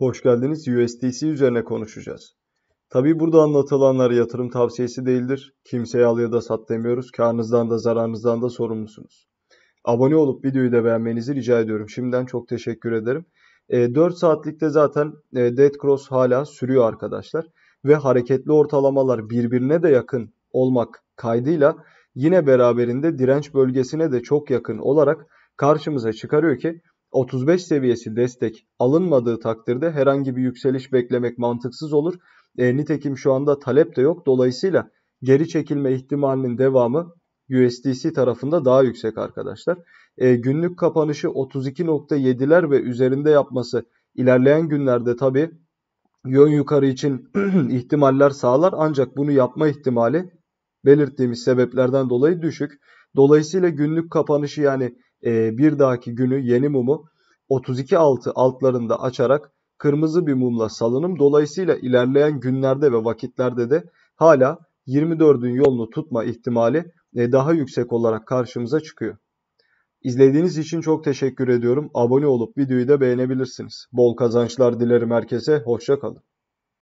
Hoş geldiniz. USDC üzerine konuşacağız. Tabii burada anlatılanlar yatırım tavsiyesi değildir. Kimseye al ya da sat demiyoruz. Karnınızdan da zararınızdan da sorumlusunuz. Abone olup videoyu da beğenmenizi rica ediyorum. Şimdiden çok teşekkür ederim. E, 4 saatlikte zaten e, Dead Cross hala sürüyor arkadaşlar. Ve hareketli ortalamalar birbirine de yakın olmak kaydıyla yine beraberinde direnç bölgesine de çok yakın olarak karşımıza çıkarıyor ki 35 seviyesi destek alınmadığı takdirde herhangi bir yükseliş beklemek mantıksız olur. E, nitekim şu anda talep de yok. Dolayısıyla geri çekilme ihtimalinin devamı USDC tarafında daha yüksek arkadaşlar. E, günlük kapanışı 32.7'ler ve üzerinde yapması ilerleyen günlerde tabi yön yukarı için ihtimaller sağlar ancak bunu yapma ihtimali belirttiğimiz sebeplerden dolayı düşük. Dolayısıyla günlük kapanışı yani e, bir dahaki günü yeni mumu 32.6 altlarında açarak kırmızı bir mumla salınım. Dolayısıyla ilerleyen günlerde ve vakitlerde de hala 24'ün yolunu tutma ihtimali e, daha yüksek olarak karşımıza çıkıyor. İzlediğiniz için çok teşekkür ediyorum. Abone olup videoyu da beğenebilirsiniz. Bol kazançlar dilerim herkese. Hoşçakalın.